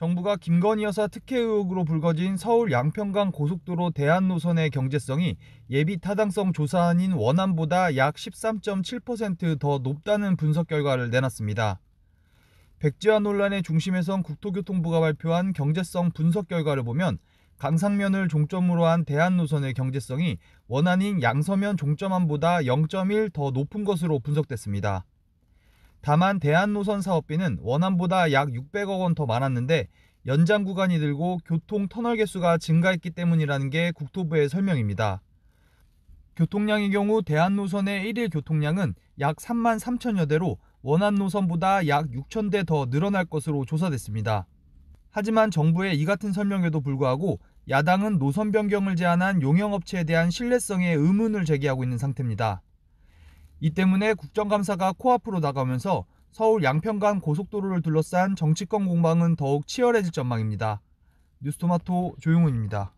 정부가 김건희 여사 특혜 의혹으로 불거진 서울 양평강 고속도로 대안 노선의 경제성이 예비 타당성 조사안인 원안보다 약 13.7%더 높다는 분석 결과를 내놨습니다. 백지화 논란의 중심에선 국토교통부가 발표한 경제성 분석 결과를 보면 강상면을 종점으로 한 대안 노선의 경제성이 원안인 양서면 종점안보다 0.1 더 높은 것으로 분석됐습니다. 다만 대한노선 사업비는 원안보다 약 600억 원 더 많았는데 연장 구간이 늘고 교통 터널 개수가 증가했기 때문이라는 게 국토부의 설명입니다. 교통량의 경우 대한노선의 1일 교통량은 약 3만 3천여 대로 원안 노선보다 약 6천 대 더 늘어날 것으로 조사됐습니다. 하지만 정부의 이 같은 설명에도 불구하고 야당은 노선 변경을 제한한 용역업체에 대한 신뢰성에 의문을 제기하고 있는 상태입니다. 이 때문에 국정감사가 코앞으로 나가면서 서울 양평간 고속도로를 둘러싼 정치권 공방은 더욱 치열해질 전망입니다. 뉴스토마토 조용훈입니다.